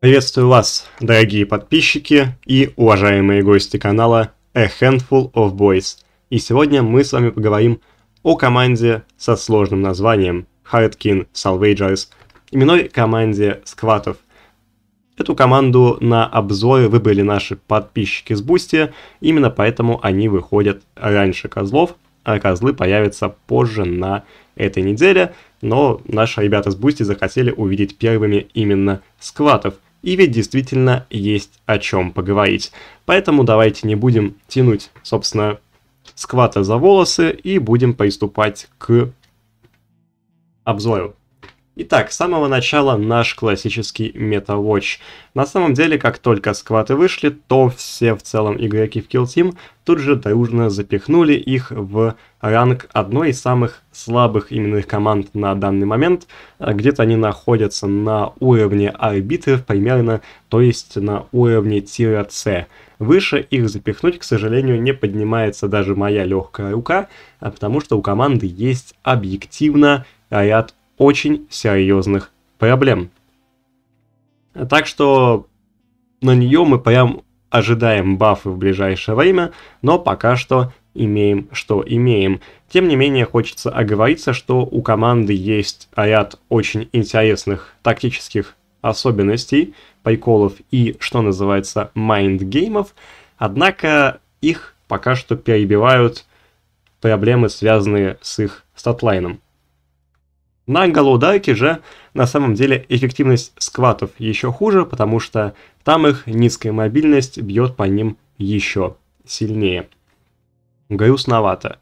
Приветствую вас, дорогие подписчики и уважаемые гости канала A Handful of Boys. И сегодня мы с вами поговорим о команде со сложным названием Hardkin Salvagers, именной команде скватов. Эту команду на обзоры выбрали наши подписчики с Бусти, именно поэтому они выходят раньше козлов, а козлы появятся позже на этой неделе, но наши ребята с Бусти захотели увидеть первыми именно скватов – и ведь действительно есть о чем поговорить. Поэтому давайте не будем тянуть, собственно, сквата за волосы и будем приступать к обзору. Итак, с самого начала наш классический MetaWatch. На самом деле, как только скваты вышли, то все в целом игроки в Kill Team тут же дружно запихнули их в ранг одной из самых слабых именных команд на данный момент. А где-то они находятся на уровне арбитров примерно, то есть на уровне тира С. Выше их запихнуть, к сожалению, не поднимается даже моя легкая рука, а потому что у команды есть объективно ряд очень серьезных проблем. Так что на нее мы прям ожидаем бафы в ближайшее время, но пока что имеем, что имеем. Тем не менее, хочется оговориться, что у команды есть ряд очень интересных тактических особенностей, приколов и, что называется, майндгеймов, однако их пока что перебивают проблемы, связанные с их статлайном. На голодайке же на самом деле эффективность скватов еще хуже, потому что там их низкая мобильность бьет по ним еще сильнее. Грустновато.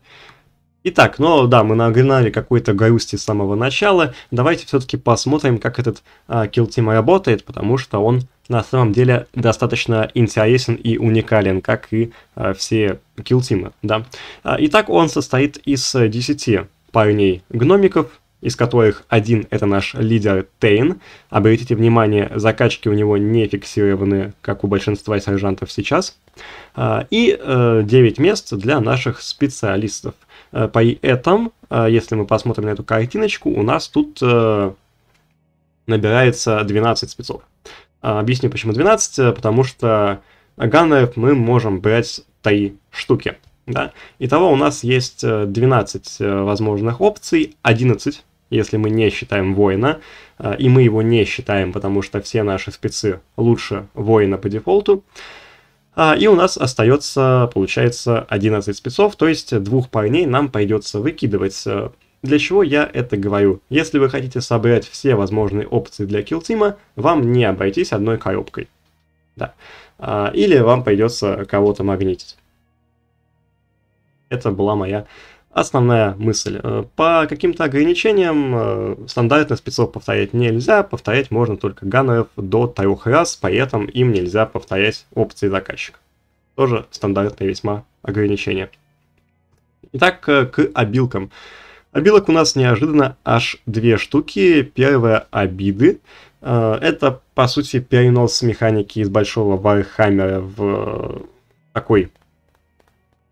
Итак, ну да, мы нагнали какой-то грусти с самого начала. Давайте все-таки посмотрим, как этот а, килтим работает, потому что он на самом деле достаточно интересен и уникален, как и а, все килтимы, да. А, итак, он состоит из 10 парней гномиков, из которых один – это наш лидер Тейн. Обратите внимание, закачки у него не фиксированы, как у большинства сержантов сейчас. А, и 9 э, мест для наших специалистов. Э, При этом, э, если мы посмотрим на эту картиночку, у нас тут набирается 12 спецов. А, объясню, почему 12, потому что ганнеров мы можем брать 3 штуки. Да? Итого у нас есть 12 возможных опций, 11 если мы не считаем воина, а, и мы его не считаем, потому что все наши спецы лучше воина по дефолту. А, и у нас остается, получается, 11 спецов, то есть двух парней нам придется выкидывать. А, для чего я это говорю? Если вы хотите собрать все возможные опции для килтима, вам не обойтись одной коробкой. Да. Или вам придется кого-то магнитить. Это была моя основная мысль. Э, по каким-то ограничениям э, стандартных спецов повторять нельзя, повторять можно только ганнеров до трех раз, поэтому им нельзя повторять опции заказчика. Тоже стандартное весьма ограничение. Итак, э, к обилкам. Обилок у нас неожиданно аж две штуки. Первая — обиды. Это, по сути, перенос механики из большого Вархаммера в такой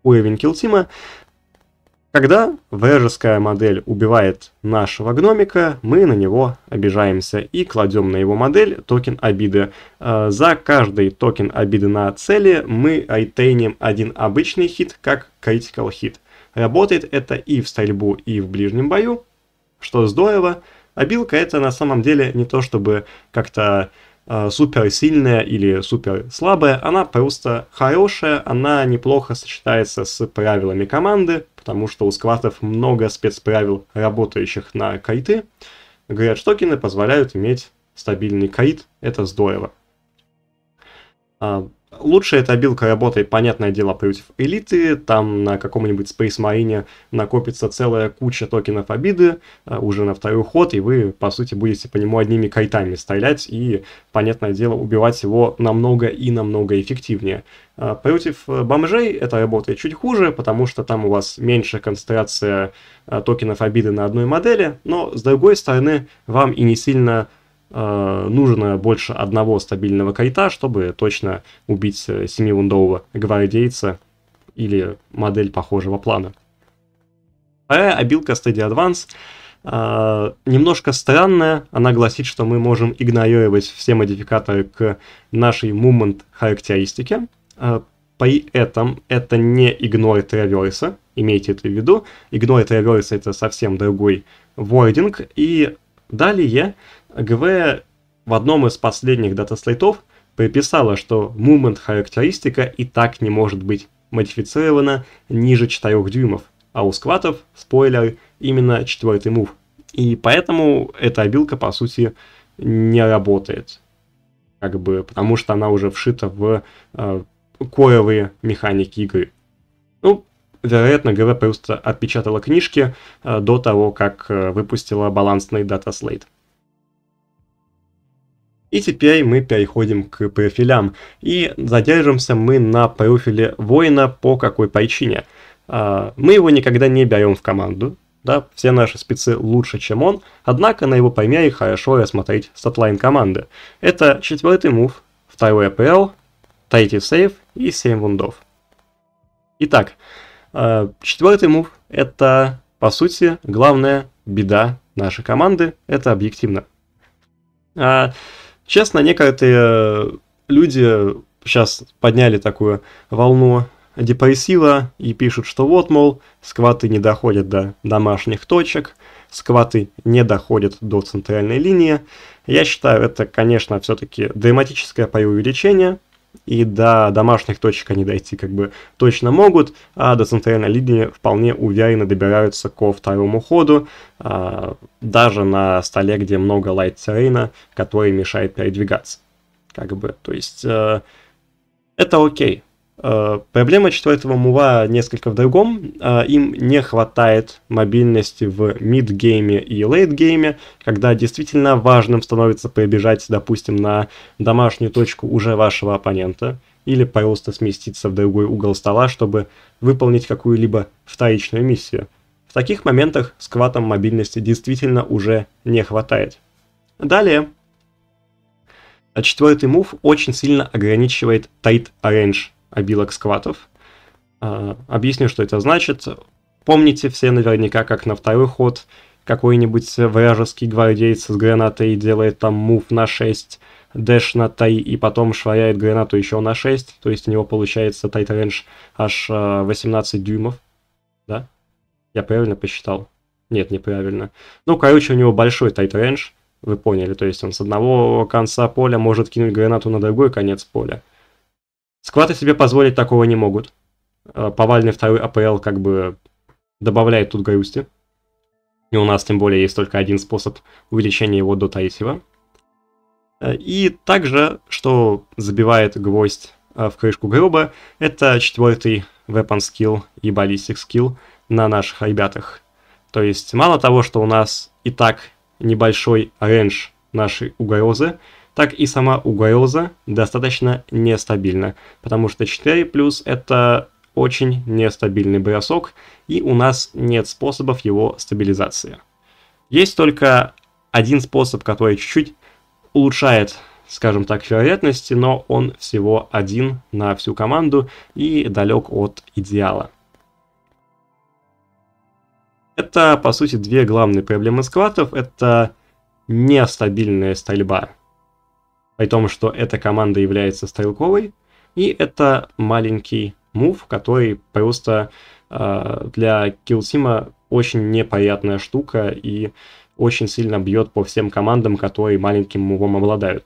уровень килтима. Когда вражеская модель убивает нашего гномика, мы на него обижаемся и кладем на его модель токен обиды. Э, за каждый токен обиды на цели мы айтейним один обычный хит, как critical хит. Работает это и в стрельбу, и в ближнем бою, что здорово. Обилка это на самом деле не то чтобы как-то Э, супер сильная или супер слабая, она просто хорошая, она неплохо сочетается с правилами команды, потому что у скватов много спецправил, работающих на кайты. Говорят, токены позволяют иметь стабильный кайт, это здорово. А, Лучше эта билка работает, понятное дело, против элиты, там на каком-нибудь Space Marine накопится целая куча токенов обиды э, уже на второй ход, и вы, по сути, будете по нему одними кайтами стрелять и, понятное дело, убивать его намного и намного эффективнее. Э, против э, бомжей это работает чуть хуже, потому что там у вас меньше концентрация токенов обиды на одной модели, но, с другой стороны, вам и не сильно Э, нужно больше одного стабильного кайта, чтобы точно убить э, семивундового гвардейца или модель похожего плана. Вторая обилка Steady Advance э, немножко странная. Она гласит, что мы можем игнорировать все модификаторы к нашей movement характеристике. Э, при этом это не игнор траверса, имейте это в виду. Игнор траверса это совсем другой вординг, и Далее, ГВ в одном из последних датаслейтов приписала, что Movement характеристика и так не может быть модифицирована ниже 4 дюймов, а у скватов, спойлер, именно четвертый мув. И поэтому эта обилка, по сути, не работает. Как бы, потому что она уже вшита в э, коровые механики игры. Ну, вероятно, ГВ просто отпечатала книжки э, до того, как э, выпустила балансный датаслейт. И теперь мы переходим к профилям. И задержимся мы на профиле воина по какой причине. Э, мы его никогда не берем в команду, да, все наши спецы лучше, чем он, однако на его примере хорошо рассмотреть статлайн команды. Это четвертый мув, второй АПЛ, третий сейв и 7 вундов. Итак, Четвертый мув – это, по сути, главная беда нашей команды – это объективно. А, честно, некоторые люди сейчас подняли такую волну депрессива и пишут, что вот, мол, скваты не доходят до домашних точек, скваты не доходят до центральной линии. Я считаю, это, конечно, все-таки драматическое преувеличение, и до домашних точек они дойти как бы точно могут, а до центральной линии вполне уверенно добираются ко второму ходу, а, даже на столе, где много лайт-террейна, который мешает передвигаться. Как бы, то есть э, это окей. Э, проблема четвертого мува несколько в другом. Э, им не хватает мобильности в мид-гейме и лейт-гейме, когда действительно важным становится пробежать, допустим, на домашнюю точку уже вашего оппонента, или просто сместиться в другой угол стола, чтобы выполнить какую-либо вторичную миссию. В таких моментах с мобильности действительно уже не хватает. Далее. Э, четвертый мув очень сильно ограничивает тайт-аренж обилок скватов. А, объясню, что это значит. Помните все наверняка, как на второй ход какой-нибудь вражеский гвардейец с гранатой делает там мув на 6, дэш на тай, и потом швыряет гранату еще на 6, то есть у него получается тайт рейндж аж 18 а, дюймов, да? Я правильно посчитал? Нет, неправильно. Ну, короче, у него большой тайт рейндж, вы поняли, то есть он с одного конца поля может кинуть гранату на другой конец поля. Скваты себе позволить такого не могут. Э, повальный второй АПЛ как бы добавляет тут грусти. И у нас тем более есть только один способ увеличения его до третьего. Э, и также, что забивает гвоздь э, в крышку гроба, это четвертый weapon skill и ballistic skill на наших ребятах. То есть мало того, что у нас и так небольшой рейндж нашей угрозы, так и сама угроза достаточно нестабильна, потому что 4 плюс это очень нестабильный бросок, и у нас нет способов его стабилизации. Есть только один способ, который чуть-чуть улучшает, скажем так, вероятности, но он всего один на всю команду и далек от идеала. Это, по сути, две главные проблемы скватов. Это нестабильная стрельба при том, что эта команда является стрелковой, и это маленький мув, который просто э, для килсима очень неприятная штука и очень сильно бьет по всем командам, которые маленьким мувом обладают.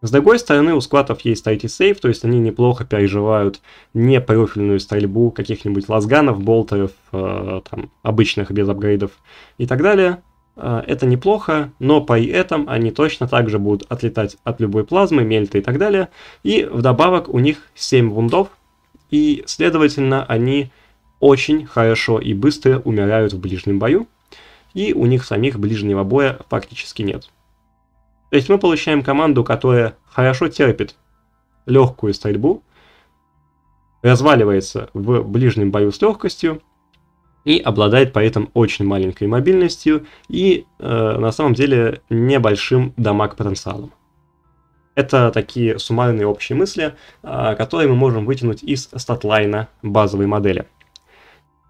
С другой стороны, у скватов есть IT-сейф, то есть они неплохо переживают непрофильную стрельбу каких-нибудь лазганов, болтеров, э, там, обычных без апгрейдов и так далее. А, это неплохо, но по этом они точно также будут отлетать от любой плазмы, мельта и так далее. И вдобавок у них 7 вундов, и, следовательно, они очень хорошо и быстро умирают в ближнем бою, и у них самих ближнего боя фактически нет. То есть мы получаем команду, которая хорошо терпит легкую стрельбу, разваливается в ближнем бою с легкостью, и обладает поэтому очень маленькой мобильностью и э, на самом деле небольшим дамаг потенциалом. Это такие суммарные общие мысли, э, которые мы можем вытянуть из статлайна базовой модели.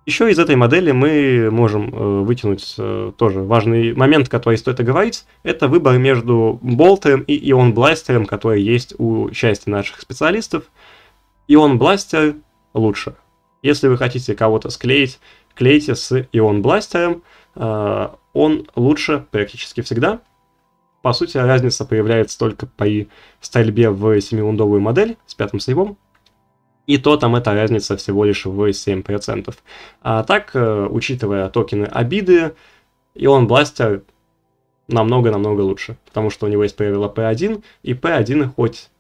Еще из этой модели мы можем э, вытянуть э, тоже важный момент, который стоит оговорить, это выбор между болтером и ион-бластером, который есть у части наших специалистов. Ион-бластер лучше. Если вы хотите кого-то склеить, клейте с Ион Бластером, э, он лучше практически всегда. По сути, разница появляется только при стрельбе в 7-лундовую модель с пятым сейвом, и то там эта разница всего лишь в 7%. А так, э, учитывая токены обиды, ион Бластер намного-намного лучше, потому что у него есть правило P1, и P1 хоть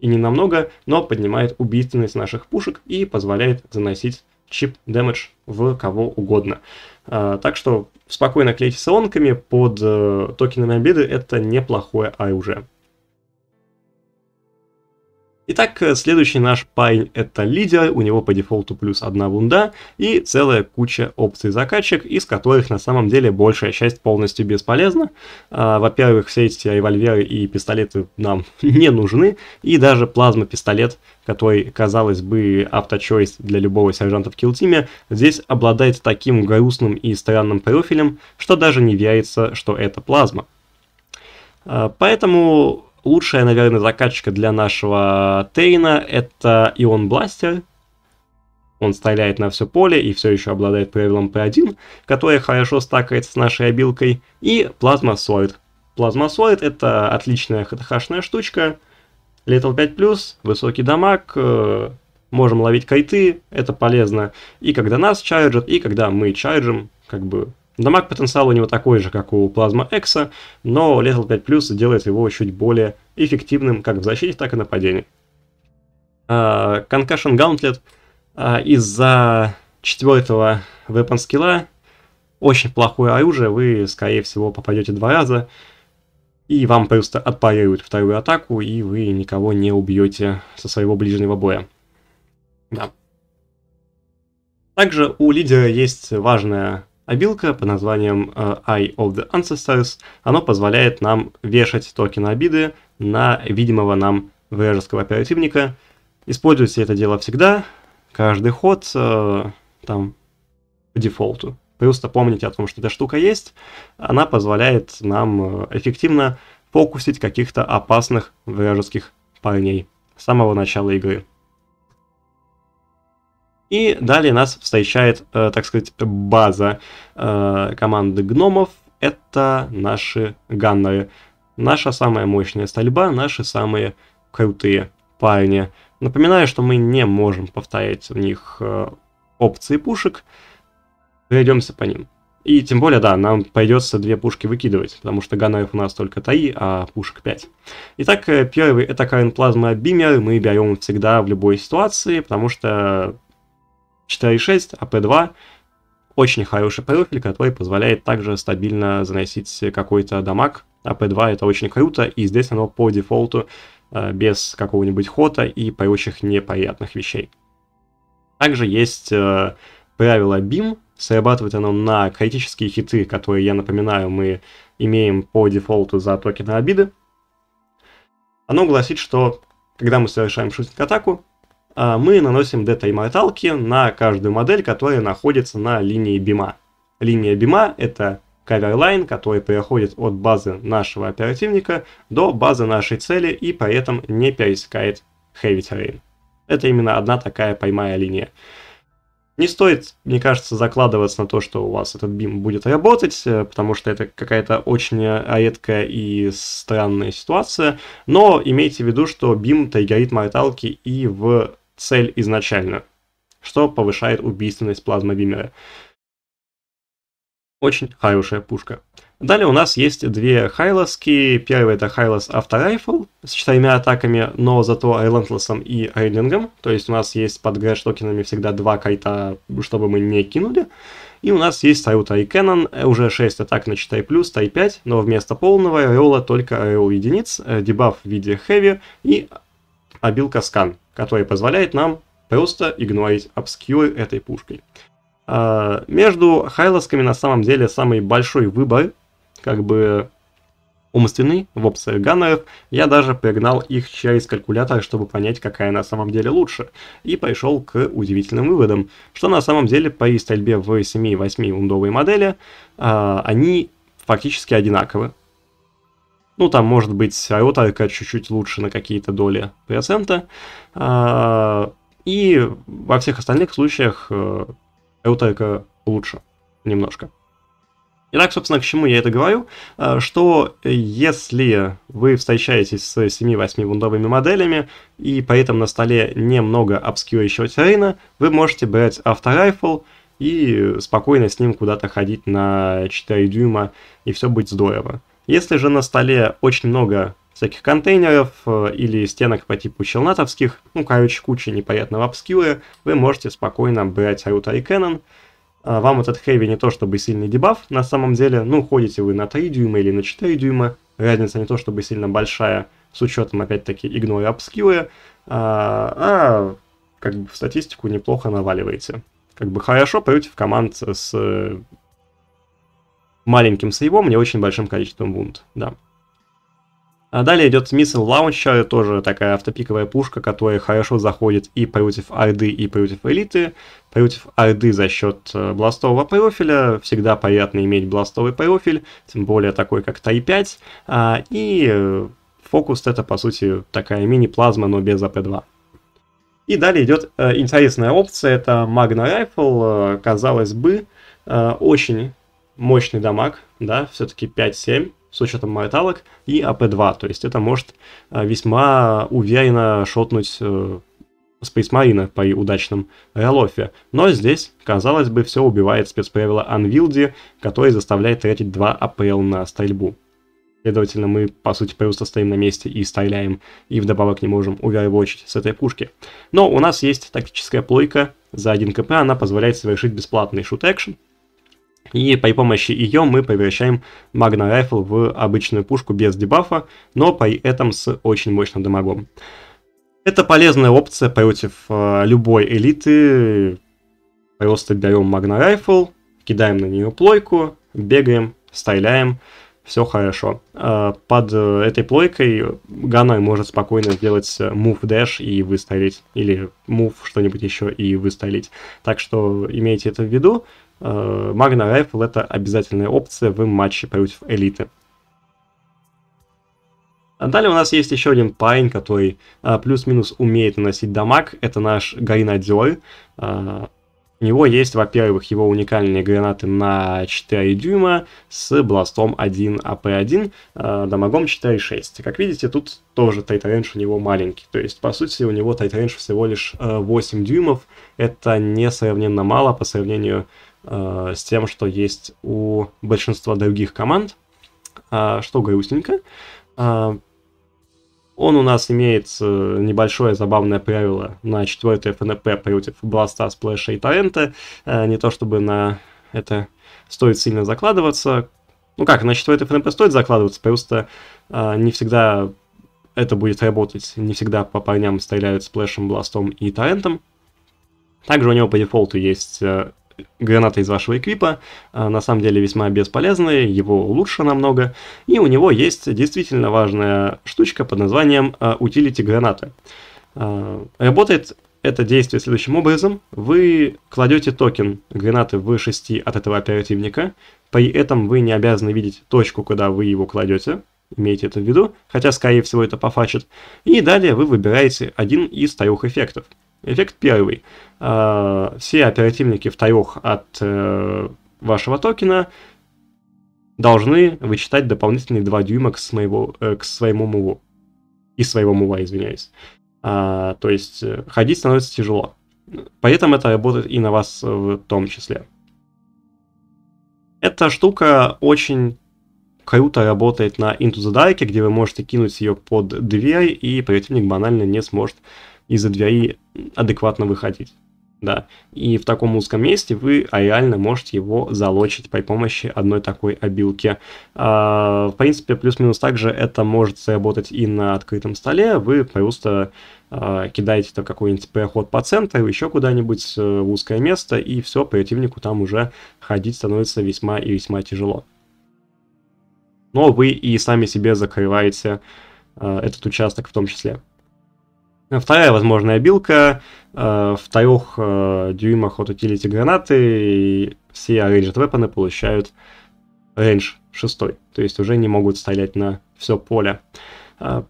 и не намного, но поднимает убийственность наших пушек и позволяет заносить чип damage в кого угодно. А, так что спокойно клейте салонками под э, токенами обиды, это неплохое ай уже. Итак, э, следующий наш пайн это лидер, у него по дефолту плюс одна вунда и целая куча опций закачек, из которых на самом деле большая часть полностью бесполезна. А, во-первых, все эти револьверы и пистолеты нам не нужны, и даже плазма-пистолет, который, казалось бы, авточойс для любого сержанта в килтиме, здесь обладает таким грустным и странным профилем, что даже не верится, что это плазма. А, поэтому Лучшая, наверное, закачка для нашего Тейна — это Ион Бластер. Он стреляет на все поле и все еще обладает правилом P1, которое хорошо стакается с нашей обилкой. И Плазмосоид. Плазмосоид — это отличная хтхашная штучка. Летал 5+, высокий дамаг, э, можем ловить кайты, это полезно и когда нас чарджат, и когда мы чарджим, как бы Дамаг потенциал у него такой же, как у Плазма Экса, но Lethal 5 Plus делает его чуть более эффективным как в защите, так и нападении. А, Concussion Gauntlet а, из-за четвертого weapon скилла очень плохое оружие, вы, скорее всего, попадете два раза, и вам просто отпарируют вторую атаку, и вы никого не убьете со своего ближнего боя. Да. Также у лидера есть важная Обилка а под названием э, Eye of the Ancestors, оно позволяет нам вешать токены обиды на видимого нам вражеского оперативника. Используйте это дело всегда, каждый ход э, там по дефолту. Просто помните о том, что эта штука есть, она позволяет нам э, эффективно фокусить каких-то опасных вражеских парней с самого начала игры. И далее нас встречает, э, так сказать, база э, команды гномов. Это наши ганнеры. Наша самая мощная стальба, наши самые крутые парни. Напоминаю, что мы не можем повторять в них э, опции пушек. Пройдемся по ним. И тем более, да, нам придется две пушки выкидывать, потому что ганеров у нас только три, а пушек 5. Итак, первый это Карен Плазма Бимер, мы берем всегда в любой ситуации, потому что 4.6, АП 2 очень хороший профиль, который позволяет также стабильно заносить какой-то дамаг. АП 2 это очень круто, и здесь оно по дефолту э, без какого-нибудь хота и прочих неприятных вещей. Также есть э, правило BIM, срабатывает оно на критические хиты, которые, я напоминаю, мы имеем по дефолту за токены обиды. Оно гласит, что когда мы совершаем шутинг-атаку, а мы наносим дета на каждую модель, которая находится на линии бима. Линия бима — это каверлайн, который переходит от базы нашего оперативника до базы нашей цели и при этом не пересекает heavy terrain. Это именно одна такая прямая линия. Не стоит, мне кажется, закладываться на то, что у вас этот бим будет работать, э, потому что это какая-то очень редкая и странная ситуация, но имейте в виду, что бим триггерит морталки и в цель изначально, что повышает убийственность плазмобимера. Очень хорошая пушка. Далее у нас есть две Хайласки. Первый это Хайлос Авторайфл с четырьмя атаками, но зато Relentless и Рейдингом. То есть у нас есть под грэш-токенами всегда два кайта, чтобы мы не кинули. И у нас есть Сайута и Кэнон, э, уже 6 атак на 4 плюс, тай 5, но вместо полного реола только реол единиц, э, дебаф в виде хэви и обилка скан который позволяет нам просто игнорить обскьюры этой пушкой. А, между хайлосками на самом деле самый большой выбор, как бы умственный в опциях ганнеров, я даже пригнал их через калькулятор, чтобы понять, какая на самом деле лучше, и пришел к удивительным выводам, что на самом деле при стрельбе в 7-8 ундовые модели, а, они фактически одинаковы. Ну, там, может быть, IOTA чуть-чуть лучше на какие-то доли процента. А, и во всех остальных случаях IOTA э, лучше немножко. Итак, собственно, к чему я это говорю, а, что если вы встречаетесь с 7-8 вундовыми моделями, и при этом на столе немного обскюрящего террена, вы можете брать авторайфл и спокойно с ним куда-то ходить на 4 дюйма, и все будет здорово. Если же на столе очень много всяких контейнеров э, или стенок по типу челнатовских, ну, короче, куча непонятного апскилла, вы можете спокойно брать Рута и Canon. А, вам этот хэви не то чтобы сильный дебаф, на самом деле, ну, ходите вы на 3 дюйма или на 4 дюйма, разница не то чтобы сильно большая, с учетом, опять-таки, игнора апскилла, а, а как бы в статистику неплохо наваливаете. Как бы хорошо поете в команд с э, маленьким сейвом, не очень большим количеством вунд, да. А далее идет Смисл Лаунча, тоже такая автопиковая пушка, которая хорошо заходит и против Орды, и против Элиты. Против Орды за счет э, бластового профиля, всегда приятно иметь бластовый профиль, тем более такой, как Тай-5. А, и э, фокус это, по сути, такая мини-плазма, но без АП-2. И далее идет э, интересная опция, это Magna Rifle, э, казалось бы, э, очень мощный дамаг, да, все-таки 5-7 с учетом майталок и АП-2, то есть это может э, весьма уверенно шотнуть э, Space Marine по удачным Ролофе. Но здесь, казалось бы, все убивает спецправило Анвилди, который заставляет тратить 2 АПЛ на стрельбу. Следовательно, мы, по сути, просто стоим на месте и стреляем, и вдобавок не можем увервочить с этой пушки. Но у нас есть тактическая плойка за 1 КП, она позволяет совершить бесплатный шут-экшен, и при помощи ее мы превращаем Magna Rifle в обычную пушку без дебафа, но при этом с очень мощным дамагом. Это полезная опция против э, любой элиты. Просто берем Magna Rifle, кидаем на нее плойку, бегаем, стреляем, все хорошо. Э, под э, этой плойкой ганой может спокойно сделать мув э, дэш и выстрелить, или мув что-нибудь еще и выстрелить. Так что имейте это в виду. Магна э, Райфл это обязательная опция в матче против элиты. А Далее у нас есть еще один парень, который а, плюс-минус умеет наносить дамаг. Это наш Гайнадер. А, у него есть, во-первых, его уникальные гранаты на 4 дюйма с бластом 1 АП1, а, дамагом 4,6. Как видите, тут тоже тайтрендж у него маленький. То есть, по сути, у него тайтрендж всего лишь 8 э, дюймов. Это несравненно мало по сравнению с Э, с тем, что есть у большинства других команд, а, что грустненько. А, он у нас имеет э, небольшое забавное правило на 4 ФНП против Бласта, Сплэша и Торрента. Э, не то чтобы на это стоит сильно закладываться. Ну как, на 4 ФНП стоит закладываться, просто не всегда это будет работать. Не всегда по парням стреляют Сплэшем, Бластом и Торрентом. Также у него по дефолту есть граната из вашего эквипа, а, на самом деле весьма бесполезная, его лучше намного, и у него есть действительно важная штучка под названием а, утилити граната. Работает это действие следующим образом. Вы кладете токен гранаты в 6 от этого оперативника, при этом вы не обязаны видеть точку, куда вы его кладете, имейте это в виду, хотя, скорее всего, это пофачит, и далее вы выбираете один из трех эффектов – Эффект первый. А, все оперативники в трех от э, вашего токена должны вычитать дополнительные 2 дюйма к, моего, э, к своему муву. И своего мува, извиняюсь. А, то есть э, ходить становится тяжело. Поэтому это работает и на вас в том числе. Эта штука очень круто работает на Into the Dark, где вы можете кинуть ее под дверь, и противник банально не сможет из-за двери адекватно выходить. Да. И в таком узком месте вы реально можете его залочить при помощи одной такой обилки. А, в принципе, плюс-минус также это может сработать и на открытом столе. Вы просто а, кидаете там какой-нибудь переход по центру, еще куда-нибудь э, в узкое место, и все, противнику там уже ходить становится весьма и весьма тяжело. Но вы и сами себе закрываете э, этот участок в том числе. Вторая возможная билка э, в трех э, дюймах от утилити гранаты и все ranged weapon получают range 6, то есть уже не могут стрелять на все поле. Э,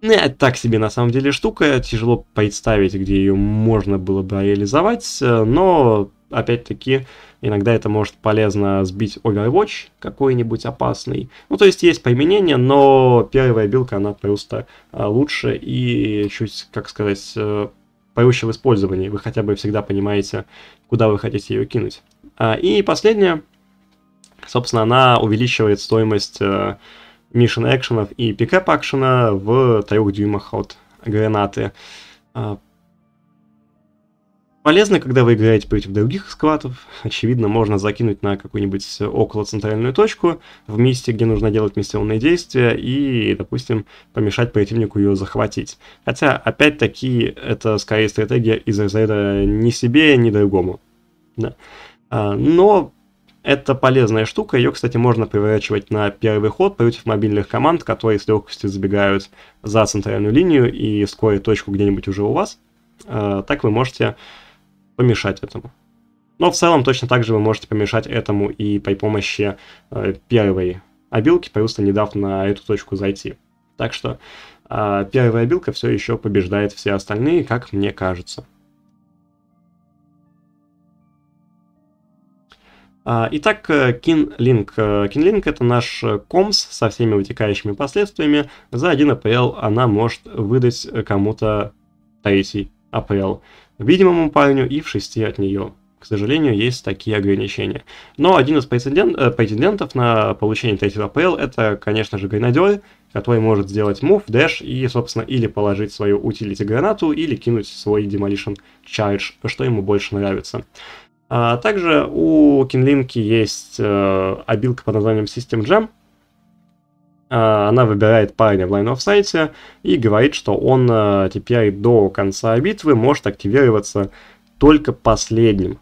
ну, так себе на самом деле штука, тяжело представить, где ее можно было бы реализовать, э, но опять-таки, иногда это может полезно сбить Overwatch какой-нибудь опасный. Ну, то есть есть применение, но первая билка, она просто а, лучше и чуть, как сказать, э, проще в использовании. Вы хотя бы всегда понимаете, куда вы хотите ее кинуть. А, и последнее, собственно, она увеличивает стоимость мишен э, экшенов и пикап акшена в трех дюймах от гранаты. А, Полезно, когда вы играете против других скватов. Очевидно, можно закинуть на какую-нибудь около центральную точку в месте, где нужно делать миссионные действия и, допустим, помешать противнику ее захватить. Хотя, опять-таки, это скорее стратегия из разряда ни себе, ни другому. Да. А, но это полезная штука, ее, кстати, можно приворачивать на первый ход против мобильных команд, которые с легкостью забегают за центральную линию и скорее точку где-нибудь уже у вас. А, так вы можете помешать этому. Но в целом точно так же вы можете помешать этому и по помощи э, первой обилки, просто не дав на эту точку зайти. Так что э, первая обилка все еще побеждает все остальные, как мне кажется. А, итак, э, Кинлинк. Э, Кинлинк это наш э, комс со всеми вытекающими последствиями. За один АПЛ она может выдать кому-то 3 АПЛ к видимому парню и в шести от нее. К сожалению, есть такие ограничения. Но один из претендент, э, претендентов на получение третьего ПЛ это, конечно же, гренадер, который может сделать мув, дэш и, собственно, или положить свою утилити гранату, или кинуть свой demolition чардж, что ему больше нравится. А также у Кинлинки есть э, обилка под названием System Jam, Э, она выбирает парня в Line of Sight и говорит, что он э, теперь до конца битвы может активироваться только последним.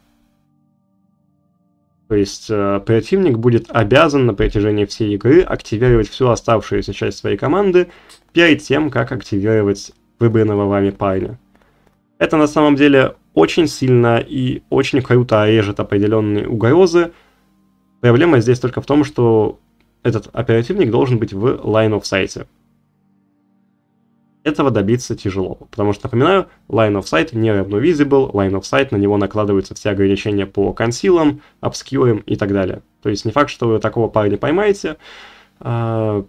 То есть э, противник будет обязан на протяжении всей игры активировать всю оставшуюся часть своей команды перед тем, как активировать выбранного вами парня. Это на самом деле очень сильно и очень круто режет определенные угрозы. Проблема здесь только в том, что этот оперативник должен быть в line of sight. Этого добиться тяжело, потому что, напоминаю, line of sight не равно visible, line of sight, на него накладываются все ограничения по консилам, обскьюрам и так далее. То есть не факт, что вы такого парня поймаете, а,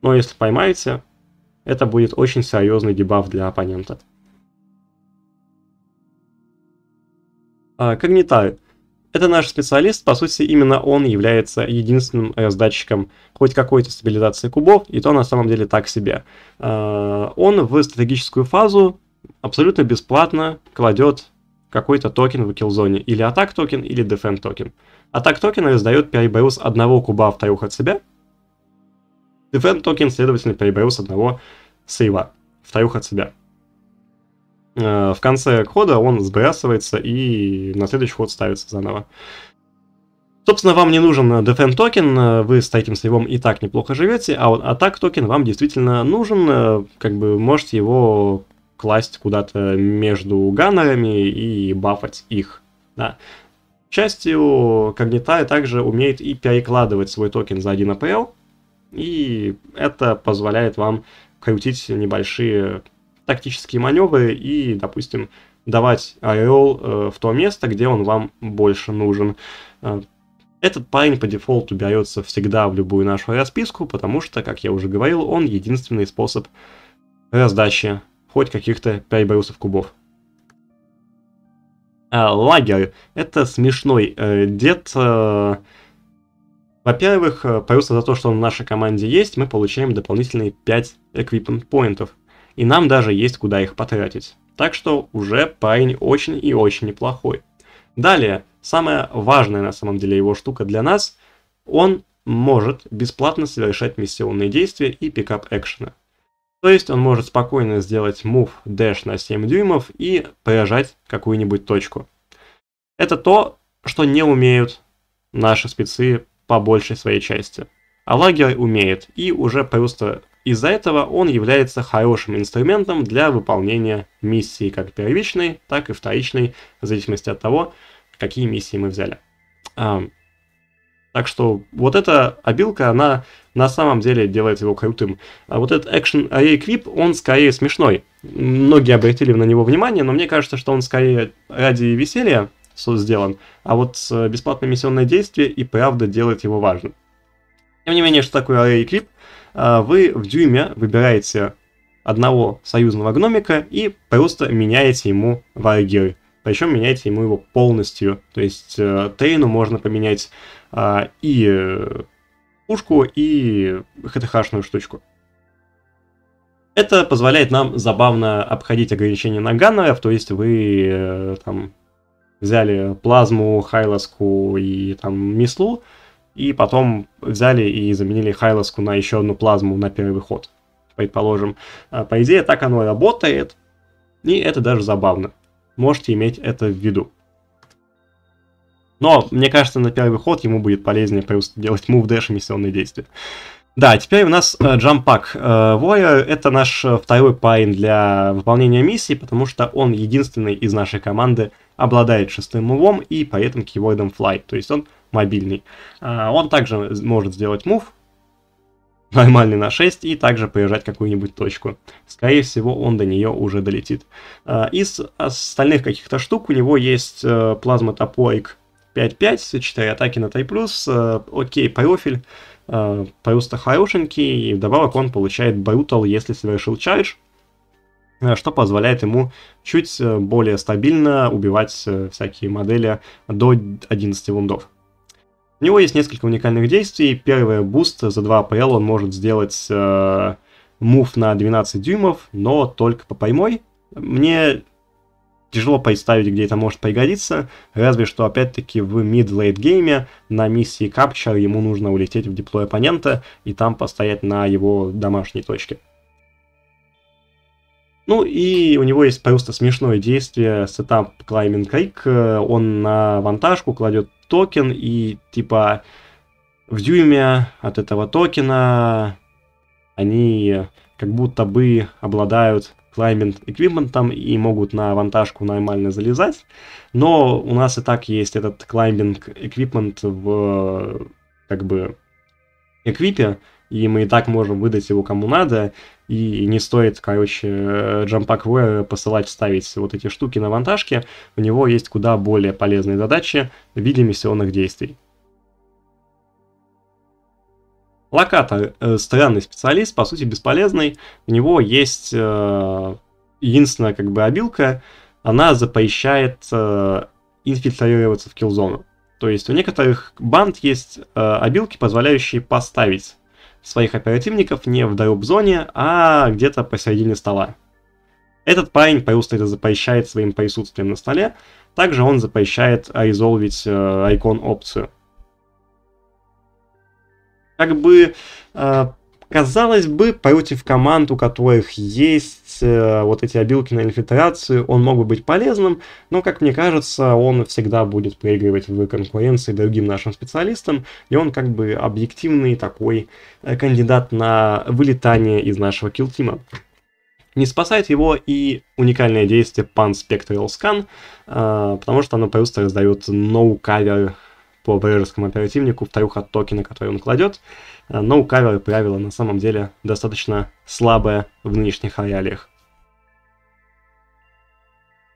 но если поймаете, это будет очень серьезный дебаф для оппонента. А, Когнитары. Это наш специалист, по сути, именно он является единственным раздатчиком э, хоть какой-то стабилизации кубов, и то на самом деле так себе. Э, он в стратегическую фазу абсолютно бесплатно кладет какой-то токен в киллзоне, или атак токен, или дефенд токен. Атак токен раздает переброс одного куба в вторых от себя, дефенд токен, следовательно, переброс одного сейва вторых от себя. Э, в конце хода он сбрасывается и на следующий ход ставится заново. Собственно, вам не нужен э, Defend токен, э, вы с таким сливом и так неплохо живете, а вот атак токен вам действительно нужен, как бы можете его класть куда-то между ганнерами и бафать их. Да. К счастью, Когнитай также умеет и перекладывать свой токен за 1 АПЛ, и это позволяет вам крутить небольшие тактические маневры и, допустим, давать орел э, в то место, где он вам больше нужен. Э, этот парень по дефолту берется всегда в любую нашу расписку, потому что, как я уже говорил, он единственный способ раздачи хоть каких-то перебросов кубов. А, лагерь. Это смешной э, дед. Э, во-первых, э, просто за то, что он в нашей команде есть, мы получаем дополнительные 5 эквипмент поинтов и нам даже есть куда их потратить. Так что уже парень очень и очень неплохой. Далее, самая важная на самом деле его штука для нас, он может бесплатно совершать миссионные действия и пикап экшена. То есть он может спокойно сделать мув дэш на 7 дюймов и поражать какую-нибудь точку. Это то, что не умеют наши спецы по большей своей части. А лагерь умеет и уже просто из-за этого он является хорошим инструментом для выполнения миссии как первичной, так и вторичной, в зависимости от того, какие миссии мы взяли. А, так что вот эта обилка, она на самом деле делает его крутым. А вот этот Action Array Clip, он скорее смешной. Многие обратили на него внимание, но мне кажется, что он скорее ради веселья сделан, а вот бесплатное миссионное действие и правда делает его важным. Тем не менее, что такое Array Clip – а, вы в дюйме выбираете одного союзного гномика и просто меняете ему варгеры. Причем меняете ему его полностью. То есть э, Тейну можно поменять а, э, и пушку, и хтхшную штучку. Это позволяет нам забавно обходить ограничения на ганнеров, то есть вы э, там взяли плазму, хайласку и там мислу, и потом взяли и заменили Хайласку на еще одну плазму на первый ход, предположим. Э, по идее, так оно и работает, и это даже забавно. Можете иметь это в виду. Но, мне кажется, на первый ход ему будет полезнее просто делать мув дэш и миссионные действия. Да, теперь у нас джампак. Э, э, Warrior — это наш второй парень для выполнения миссии, потому что он единственный из нашей команды обладает шестым мувом и поэтому кейвордом fly. То есть он мобильный. А, он также может сделать мув, нормальный на 6 и также поезжать какую-нибудь точку. Скорее всего, он до нее уже долетит. А, из остальных каких-то штук у него есть э, плазма топоик 5-5, 4 атаки на 3+, плюс, э, окей, профиль, э, просто хорошенький, и вдобавок он получает брутал, если совершил чардж, что позволяет ему чуть более стабильно убивать всякие модели до 11 лундов. У него есть несколько уникальных действий. Первое, буст за 2 АПЛ он может сделать э, мув на 12 дюймов, но только по поймой. Мне тяжело представить, где это может пригодиться, разве что опять-таки в мид-лейт гейме на миссии капча ему нужно улететь в диплой оппонента и там постоять на его домашней точке. Ну и у него есть просто смешное действие сетап Climbing Creek. Э, он на вантажку кладет токен, и типа в дюйме от этого токена они как будто бы обладают climbing equipment и могут на авантажку нормально залезать. Но у нас и так есть этот climbing equipment в как бы эквипе, и мы и так можем выдать его кому надо и не стоит, короче, Джампак посылать ставить вот эти штуки на вантажке. У него есть куда более полезные задачи в виде миссионных действий. Локатор э, странный специалист, по сути бесполезный. У него есть э, единственная как бы обилка, она запрещает э, инфильтрироваться в киллзону. То есть у некоторых банд есть э, обилки, позволяющие поставить своих оперативников не в дроп-зоне, а где-то посередине стола. Этот парень просто это запрещает своим присутствием на столе, также он запрещает э, резолвить э, icon опцию. Как бы э, Казалось бы, против команд, у которых есть э, вот эти обилки на инфильтрацию, он мог бы быть полезным, но, как мне кажется, он всегда будет проигрывать в конкуренции другим нашим специалистам, и он как бы объективный такой э, кандидат на вылетание из нашего килтима. Не спасает его и уникальное действие Pan Spectral Scan, э, потому что оно просто раздает no-cover по брэжерскому оперативнику, вторух от токена, который он кладет. Э, но у кавера правило на самом деле достаточно слабое в нынешних реалиях.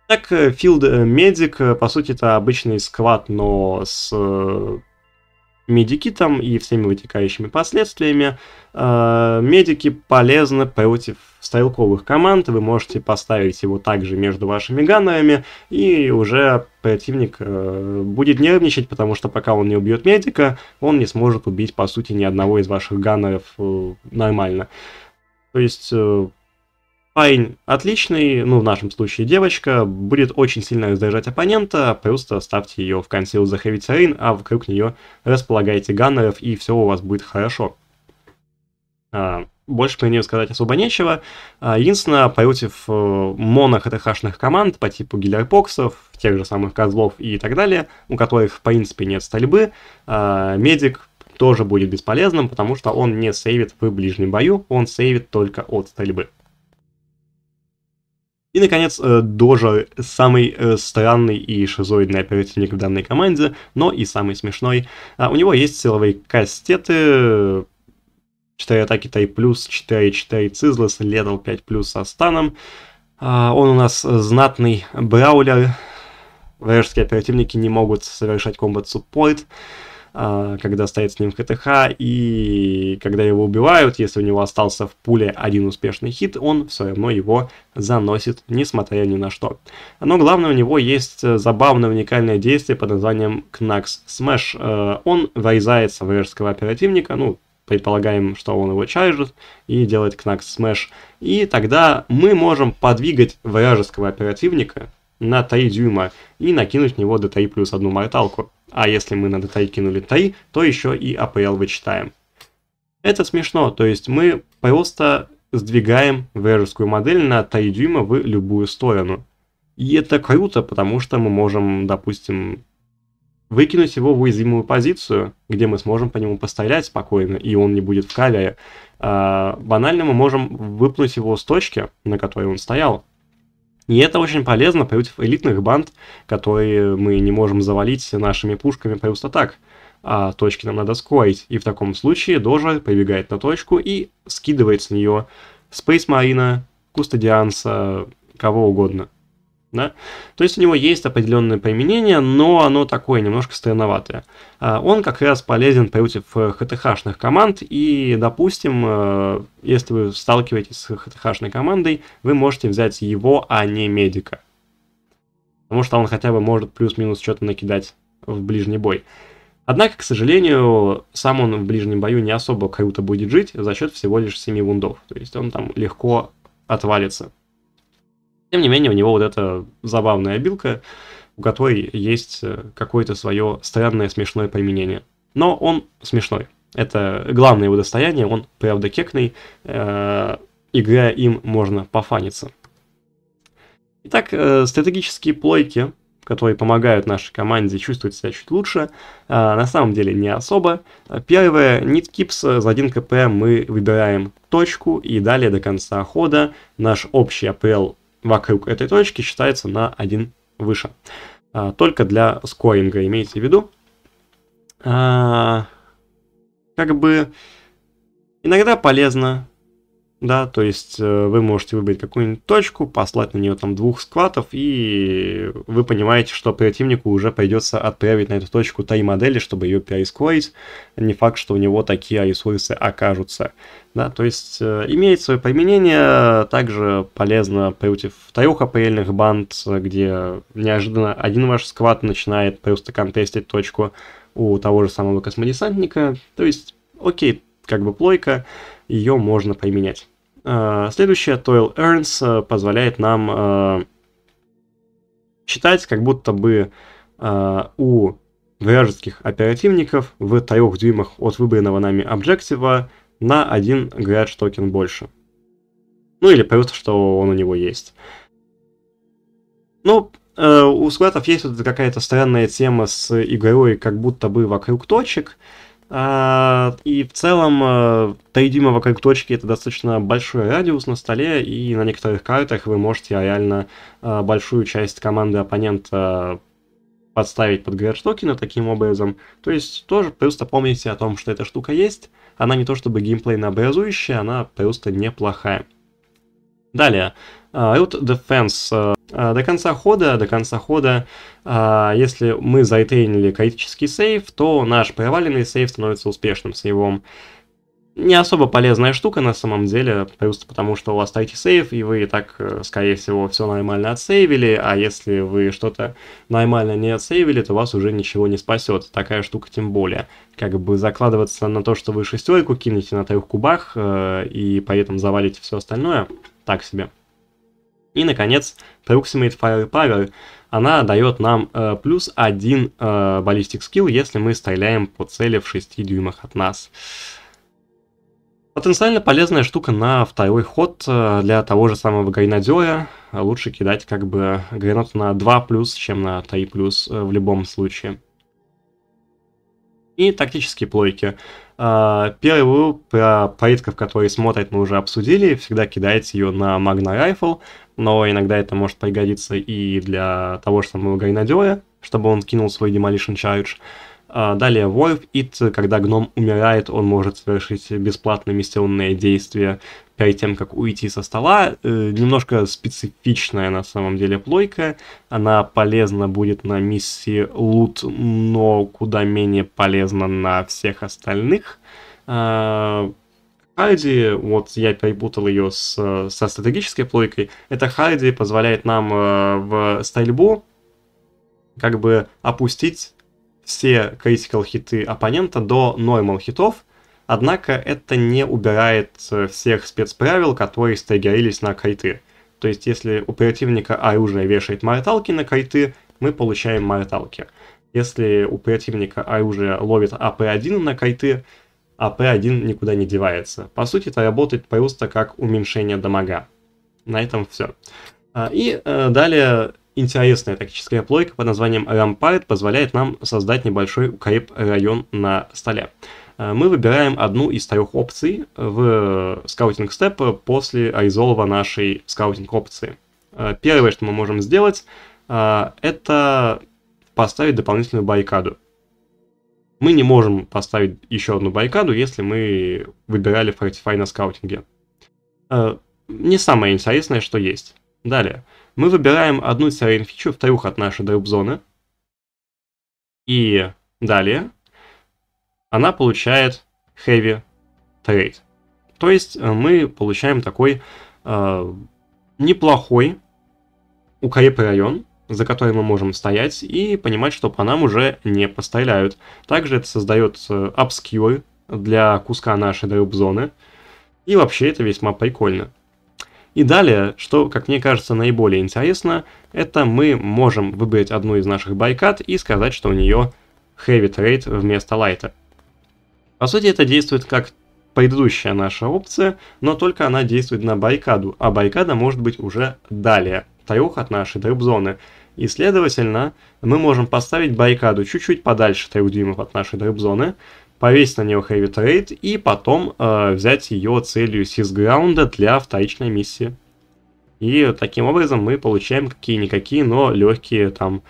Так, э, Field э, Medic, по сути, это обычный сквад, но с медикитом и всеми вытекающими последствиями. А, медики полезны против стрелковых команд, вы можете поставить его также между вашими ганнерами, и уже противник э, будет нервничать, потому что пока он не убьет медика, он не сможет убить, по сути, ни одного из ваших ганнеров э, нормально. То есть э, парень отличный, ну в нашем случае девочка, будет очень сильно раздражать оппонента, просто ставьте ее в конце у за Хевицерин, а вокруг нее располагайте ганнеров, и все у вас будет хорошо. А, больше про нее сказать особо нечего. А, единственное, против э, моно хтхашных команд по типу гиллерпоксов, тех же самых козлов и так далее, у которых в принципе нет стальбы. а, медик тоже будет бесполезным, потому что он не сейвит в ближнем бою, он сейвит только от стрельбы. И, наконец, э, Дожа, самый э, странный и шизоидный оперативник в данной команде, но и самый смешной. А у него есть силовые кастеты, 4 атаки Тай+, 4-4 Цизла, Ледл 5+, с станом. А, он у нас знатный браулер, вражеские оперативники не могут совершать комбат-суппорт. А, когда стоит с ним ХТХ, и когда его убивают, если у него остался в пуле один успешный хит, он все равно его заносит, несмотря ни на что. Но главное, у него есть э, забавное уникальное действие под названием Knacks Smash. Э, он врезается в вражеского оперативника, ну, предполагаем, что он его чаржит, и делает Knacks Smash. И тогда мы можем подвигать вражеского оперативника на 3 дюйма и накинуть в него до 3 плюс одну морталку. А если мы на тай кинули тай, то еще и APL а вычитаем. Это смешно, то есть мы просто сдвигаем вэжескую модель на тай дюйма в любую сторону. И это круто, потому что мы можем, допустим, выкинуть его в уязвимую позицию, где мы сможем по нему пострелять спокойно, и он не будет в кавере. А, банально мы можем выпнуть его с точки, на которой он стоял, и это очень полезно против элитных банд, которые мы не можем завалить нашими пушками просто так. А точки нам надо скорить. И в таком случае Дожа прибегает на точку и скидывает с нее Space Marine, кустодианса, кого угодно. Да? То есть у него есть определенное применение, но оно такое немножко странноватое. А, он как раз полезен против э, ХТХ-шных команд, и, допустим, э, если вы сталкиваетесь с ХТХ-шной командой, вы можете взять его, а не медика. Потому что он хотя бы может плюс-минус что-то накидать в ближний бой. Однако, к сожалению, сам он в ближнем бою не особо круто будет жить за счет всего лишь 7 вундов. То есть он там легко отвалится. Тем не менее, у него вот эта забавная обилка, у которой есть э, какое-то свое странное смешное применение. Но он смешной. Это главное его достояние, он правда кекный, э, играя им можно пофаниться. Итак, э, стратегические плойки, которые помогают нашей команде чувствовать себя чуть лучше, э, на самом деле не особо. Первое, ниткипс э, за 1 кп мы выбираем точку и далее до конца хода наш общий апрел вокруг этой точки считается на 1 выше. А, только для скоринга имейте в виду. А, как бы иногда полезно да, то есть э, вы можете выбрать какую-нибудь точку, послать на нее там двух скватов, и вы понимаете, что противнику уже придется отправить на эту точку три модели, чтобы ее переискорить. Не факт, что у него такие ресурсы окажутся. Да, то есть э, имеет свое применение, также полезно против трех апрельных банд, где неожиданно один ваш сквад начинает просто контестить точку у того же самого космодесантника. То есть, окей, как бы плойка, ее можно применять. Э, Следующее, Toil Earns, э, позволяет нам считать, э, как будто бы у вражеских оперативников в трех дюймах от выбранного нами объектива на один градж токен больше. Ну или просто, что он у него есть. Ну, у скватов есть какая-то странная тема с игрой как будто бы вокруг точек. А, и в целом 3 э, как точки это достаточно большой радиус на столе, и на некоторых картах вы можете реально э, большую часть команды оппонента подставить под грэдж-токена таким образом. То есть тоже просто помните о том, что эта штука есть. Она не то чтобы геймплейно образующая, она просто неплохая. Далее. А, вот defense. А, а, до конца хода, до конца хода, если мы заитейнили критический сейф, то наш проваленный сейф становится успешным сейвом. Не особо полезная штука на самом деле, просто потому что у вас третий сейв и вы и так, э, скорее всего, все нормально отсейвили, а если вы что-то нормально не отсейвили, то вас уже ничего не спасет, такая штука тем более. Как бы закладываться на то, что вы шестерку кинете на трех кубах, э, и поэтому завалите все остальное, так себе. И, наконец, Proximate Firepower. Она дает нам э, плюс один э, Ballistic Skill, если мы стреляем по цели в 6 дюймах от нас. Потенциально полезная штука на второй ход э, для того же самого гренадера. Лучше кидать как бы гранату на 2+, чем на 3+, э, в любом случае и тактические плойки. А, Первую про поитков, которые смотрят, мы уже обсудили. Всегда кидайте ее на Magna Rifle, но иногда это может пригодиться и для того же самого гренадера, чтобы он кинул свой Demolition Charge. А, далее Warp It, когда гном умирает, он может совершить бесплатное миссионное действие перед тем, как уйти со стола. Э, немножко специфичная на самом деле плойка. Она полезна будет на миссии лут, но куда менее полезна на всех остальных. А, Хайди, вот я перепутал ее с, со стратегической плойкой, это Хайди позволяет нам э, в стрельбу как бы опустить все critical хиты оппонента до normal хитов, Однако это не убирает э, всех спецправил, которые стагерились на кайты. То есть, если у противника оружие вешает морталки на кайты, мы получаем морталки. Если у противника оружие ловит АП-1 на кайты, АП-1 никуда не девается. По сути, это работает просто как уменьшение дамага. На этом все. А, и э, далее интересная тактическая плойка под названием Rampart позволяет нам создать небольшой укреп район на столе. Э, мы выбираем одну из трех опций в скаутинг э, степ после айзолва нашей скаутинг опции. Э, первое, что мы можем сделать, это поставить дополнительную баррикаду. Мы не можем поставить еще одну баррикаду, если мы выбирали Fortify на скаутинге. Не самое интересное, что есть. Далее. Мы выбираем одну террейн фичу в трех от нашей дроп-зоны. И далее она получает heavy trade. То есть э, мы получаем такой э, неплохой район за который мы можем стоять и понимать, что по нам уже не постреляют. Также это создает обскьюр э, для куска нашей дроп-зоны. И вообще это весьма прикольно. И далее, что, как мне кажется, наиболее интересно, это мы можем выбрать одну из наших баррикад и сказать, что у нее heavy trade вместо лайта. По сути, это действует как предыдущая наша опция, но только она действует на байкаду, а байкада может быть уже далее, трех от нашей дроп-зоны. И, следовательно, мы можем поставить байкаду чуть-чуть подальше 3 дюймов от нашей дроп-зоны, повесить на нее Heavy Trade и потом э, взять ее целью сисграунда для вторичной миссии. И таким образом мы получаем какие-никакие, но легкие там,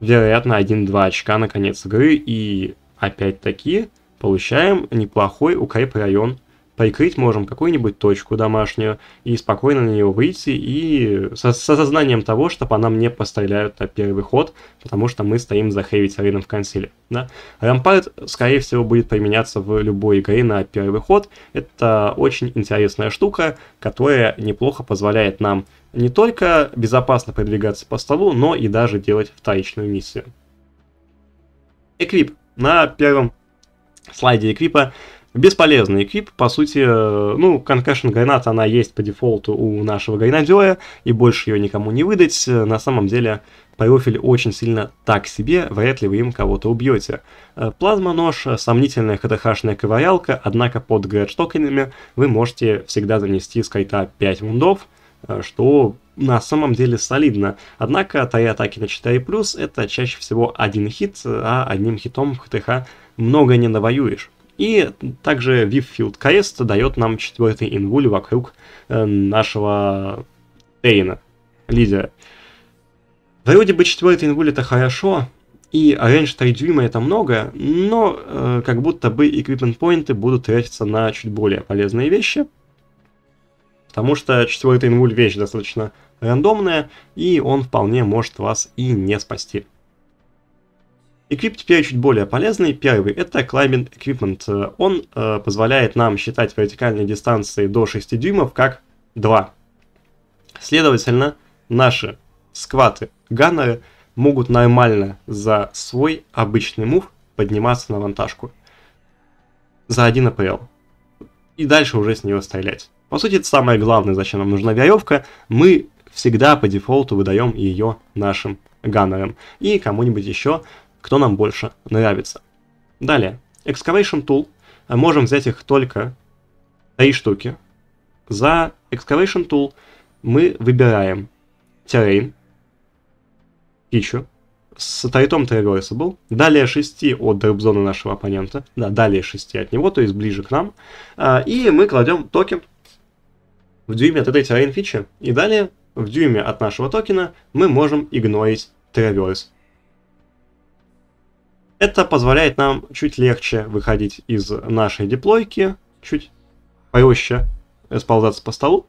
вероятно, 1-2 очка на конец игры. И опять-таки, Получаем неплохой укреп район. Прикрыть можем какую-нибудь точку домашнюю и спокойно на нее выйти и со, со сознанием того, что по нам не постреляют на первый ход, потому что мы стоим за хэви Рейном в консиле. Да? Рампард, скорее всего, будет применяться в любой игре на первый ход. Это очень интересная штука, которая неплохо позволяет нам не только безопасно продвигаться по столу, но и даже делать вторичную миссию. Эквип на первом слайде эквипа. Бесполезный эквип, по сути, э, ну, Concussion Гайнат, она есть по дефолту у нашего Гайнадзоя, и больше ее никому не выдать. Э, на самом деле, Пайофиль очень сильно так себе, вряд ли вы им кого-то убьете. Э, Плазма-нож, сомнительная ХТХшная ковырялка, однако под грэдж-токенами вы можете всегда занести с кайта 5 мундов, что на самом деле солидно. Однако, три атаки на 4+, это чаще всего один хит, а одним хитом ХТХ много не навоюешь. И также вивфилд Каест дает нам четвертый инвуль вокруг э, нашего Тейна, лидера. Вроде бы четвертый инвуль это хорошо, и рейндж 3 дюйма это много, но э, как будто бы equipment поинты будут тратиться на чуть более полезные вещи, потому что четвертый инвуль вещь достаточно рандомная, и он вполне может вас и не спасти. Equip теперь чуть более полезный. Первый — это Climbing Equipment. Он э, позволяет нам считать вертикальные дистанции до 6 дюймов как 2. Следовательно, наши скваты ганнеры могут нормально за свой обычный мув подниматься на вантажку за 1 АПЛ. И дальше уже с него стрелять. По сути, это самое главное, зачем нам нужна веревка. Мы всегда по дефолту выдаем ее нашим ганнерам и кому-нибудь еще, кто нам больше нравится. Далее, Excavation Tool. Э, можем взять их только три штуки. За Excavation Tool мы выбираем Terrain, Feature, с тайтом был. далее 6 от дроп нашего оппонента, да, далее 6 от него, то есть ближе к нам, а, и мы кладем токен в дюйме от этой terrain фичи, и далее в дюйме от нашего токена мы можем игнорить траверс. Это позволяет нам чуть легче выходить из нашей диплойки, чуть проще сползаться по столу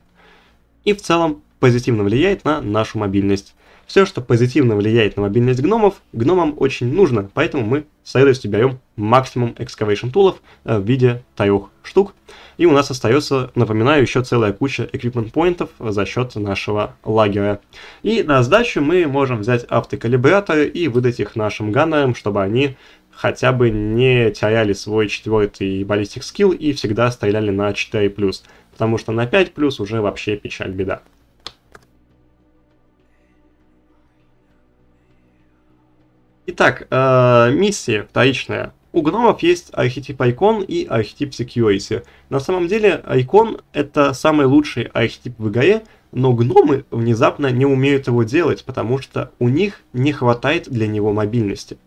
и в целом позитивно влияет на нашу мобильность. Все, что позитивно влияет на мобильность гномов, гномам очень нужно, поэтому мы с радостью берем максимум excavation тулов э, в виде трех штук. И у нас остается, напоминаю, еще целая куча equipment поинтов за счет нашего лагеря. И на сдачу мы можем взять автокалибраторы и выдать их нашим ганнерам, чтобы они хотя бы не теряли свой четвертый баллистик скилл и всегда стреляли на 4+, потому что на 5+, уже вообще печаль беда. Итак, э, миссия вторичная. У гномов есть архетип Icon и архетип Security. На самом деле, Icon это самый лучший архетип в игре, но гномы внезапно не умеют его делать, потому что у них не хватает для него мобильности.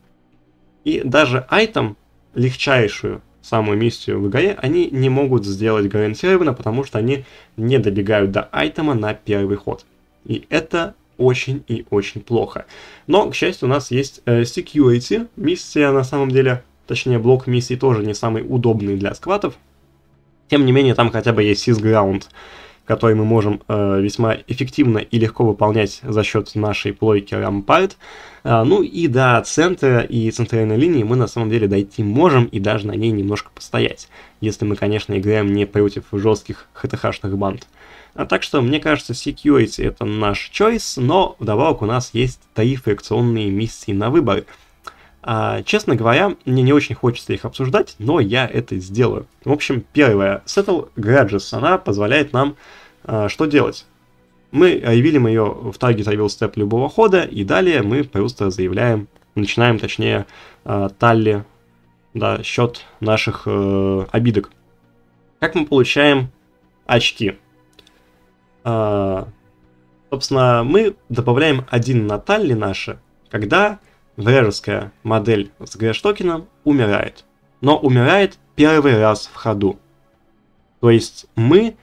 И даже айтем, легчайшую самую миссию в игре, они не могут сделать гарантированно, потому что они не добегают до айтема на первый ход. И это очень и очень плохо. Но, к счастью, у нас есть э, security. Миссия на самом деле, точнее блок миссии тоже не самый удобный для скватов. Тем не менее, там хотя бы есть сисграунд, который мы можем э, весьма эффективно и легко выполнять за счет нашей плойки Rampart. Э, ну и до центра и центральной линии мы на самом деле дойти можем и даже на ней немножко постоять. Если мы, конечно, играем не против жестких хтхшных банд. А так что, мне кажется, security это наш choice, но вдобавок у нас есть тарифы миссии на выбор. А, честно говоря, мне не очень хочется их обсуждать, но я это сделаю. В общем, первая Settle Gadgets, она позволяет нам а, что делать? Мы ревилим ее в target reveal step любого хода, и далее мы просто заявляем, начинаем, точнее, а, талли, да, счет наших э, обидок. Как мы получаем очки? А, собственно, мы добавляем один натальи наши, когда врерская модель с Грештокеном умирает. Но умирает первый раз в ходу. То есть мы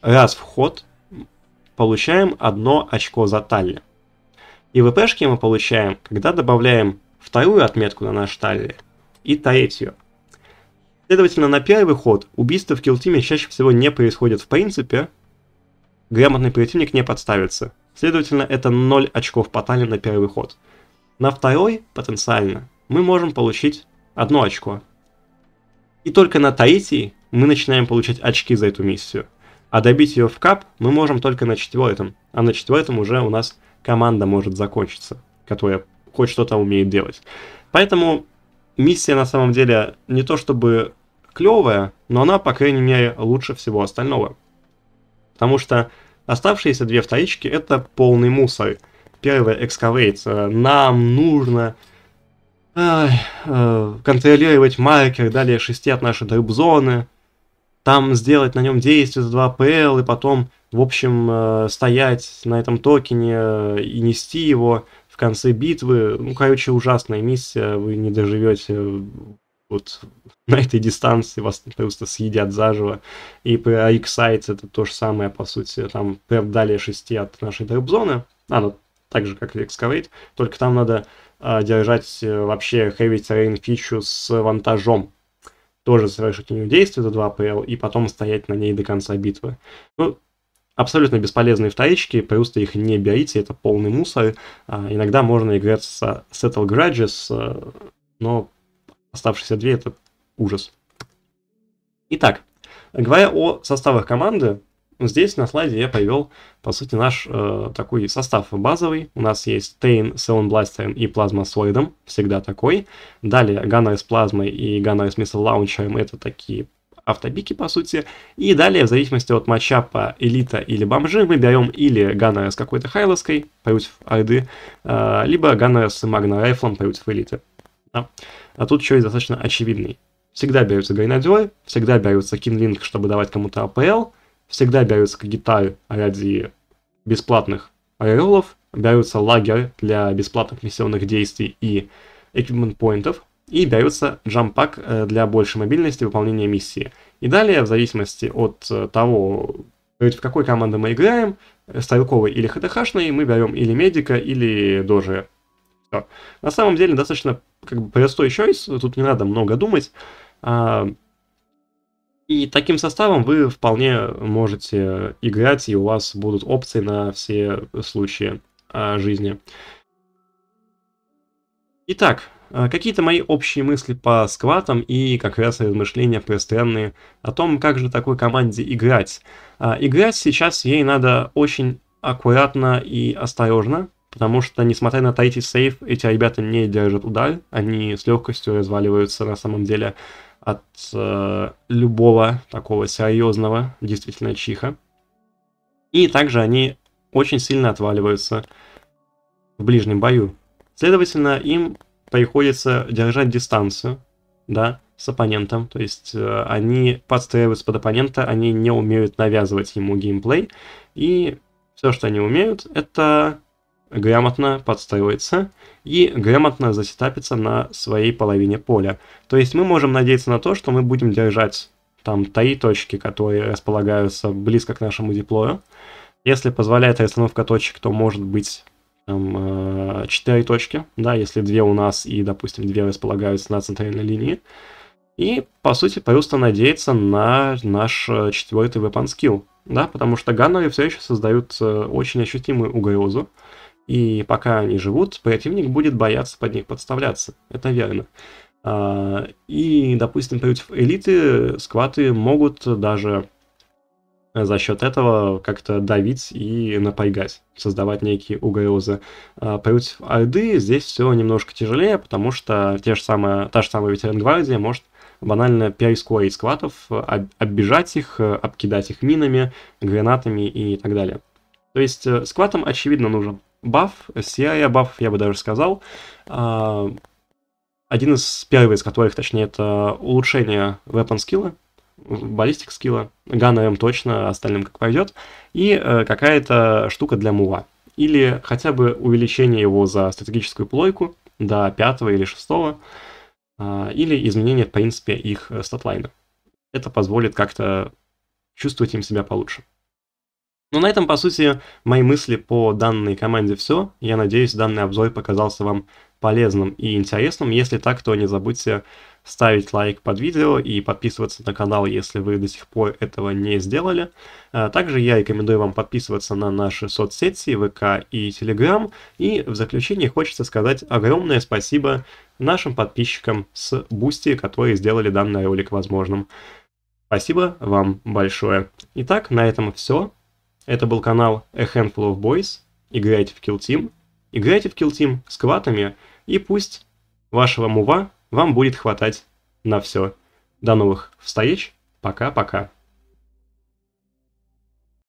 раз в ход получаем одно очко за талли. И ВПшки мы получаем, когда добавляем вторую отметку на наш талли и третью. Следовательно, на первый ход убийства в килтиме чаще всего не происходит в принципе, грамотный противник не подставится. Следовательно, это 0 очков потали на первый ход. На второй, потенциально, мы можем получить 1 очко. И только на третий мы начинаем получать очки за эту миссию. А добить ее в кап мы можем только на четвертом. А на четвертом уже у нас команда может закончиться, которая хоть что-то умеет делать. Поэтому миссия на самом деле не то чтобы клевая, но она, по крайней мере, лучше всего остального. Потому что оставшиеся две вторички — это полный мусор. Первое — экскавейт. Э, нам нужно э, э, контролировать маркер, далее шести от нашей дроп-зоны, там сделать на нем действие за 2 ПЛ и потом, в общем, э, стоять на этом токене э, и нести его в конце битвы. Ну, короче, ужасная миссия, вы не доживете э, вот на этой дистанции вас просто съедят заживо. И про X-Sites это то же самое, по сути. Там далее 6 от нашей дрэп-зоны. А, ну, так же, как и Excavate, только там надо э, держать э, вообще Heavy Terrain фичу с вантажом. Тоже совершить у нее действие до 2 PL и потом стоять на ней до конца битвы. Ну, абсолютно бесполезные вторички, просто их не берите, это полный мусор. А, иногда можно играть с Settle Grudges, э, но оставшиеся две это Ужас. Итак, говоря о составах команды, здесь на слайде я повел, по сути, наш э, такой состав базовый. У нас есть Тейн, Селон Бластером и Плазма с Ллойдом, всегда такой. Далее Ганнер с Плазмой и Ганнер с Миссел Лаунчером, это такие автобики, по сути. И далее, в зависимости от матча по элита или бомжи, мы берем или Ганнера с какой-то Хайлоской, против Орды, э, либо Ганнера с Магна Райфлом против элиты. Да. А тут еще и достаточно очевидный Всегда берется Гайнадзой, всегда берется Кинлинг, чтобы давать кому-то АПЛ, всегда берется Кагитай ради бесплатных аэролов, берется лагерь для бесплатных миссионных действий и эквипмент поинтов, и берется джампак э, для большей мобильности выполнения миссии. И далее, в зависимости от э, того, в какой команде мы играем, э, стрелковый или ХТХшный, мы берем или медика, или дожи. На самом деле достаточно как бы простой choice, тут не надо много думать. А, и таким составом вы вполне можете играть, и у вас будут опции на все случаи а, жизни. Итак, а, какие-то мои общие мысли по скватам и как раз размышления постоянные о том, как же такой команде играть. Играть сейчас ей надо очень аккуратно и осторожно, потому что, несмотря на третий сейф, эти ребята не держат удар, они с легкостью разваливаются на самом деле от э, любого такого серьезного действительно чиха. И также они очень сильно отваливаются в ближнем бою. Следовательно, им приходится держать дистанцию, да, с оппонентом, то есть э, они подстраиваются под оппонента, они не умеют навязывать ему геймплей, и все, что они умеют, это грамотно подстроиться и грамотно засетапиться на своей половине поля. То есть мы можем надеяться на то, что мы будем держать там три точки, которые располагаются близко к нашему диплою. Если позволяет расстановка точек, то может быть там, 4 э, точки, да, если 2 у нас и, допустим, 2 располагаются на центральной линии. И, по сути, просто надеяться на наш э, четвертый weapon skill, да, потому что ганнеры все еще создают э, очень ощутимую угрозу. И пока они живут, противник будет бояться под них подставляться. Это верно. А, и, допустим, против элиты скваты могут даже за счет этого как-то давить и напрягать, создавать некие угрозы. А, против Орды здесь все немножко тяжелее, потому что те же самые, та же самая ветеран-гвардия может банально перескорить скватов, об, оббежать их, обкидать их минами, гранатами и так далее. То есть э, скватам, очевидно, нужен баф, серия баф, я бы даже сказал. А, один из первых из которых, точнее, это улучшение weapon скилла, баллистик скилла, ганнером точно, остальным как пойдет, и э, какая-то штука для мула. Или хотя бы увеличение его за стратегическую плойку до пятого или шестого, а, или изменение, в принципе, их э, статлайна. Это позволит как-то чувствовать им себя получше. Ну, на этом, по сути, мои мысли по данной команде все. Я надеюсь, данный обзор показался вам полезным и интересным. Если так, то не забудьте ставить лайк под видео и подписываться на канал, если вы до сих пор этого не сделали. А, также я рекомендую вам подписываться на наши соцсети ВК и Телеграм. И в заключение хочется сказать огромное спасибо нашим подписчикам с Бусти, которые сделали данный ролик возможным. Спасибо вам большое. Итак, на этом все. Это был канал A Handful of Boys. Играйте в Kill Team. Играйте в Kill Team с кватами, и пусть вашего мува вам будет хватать на все. До новых встреч. Пока-пока.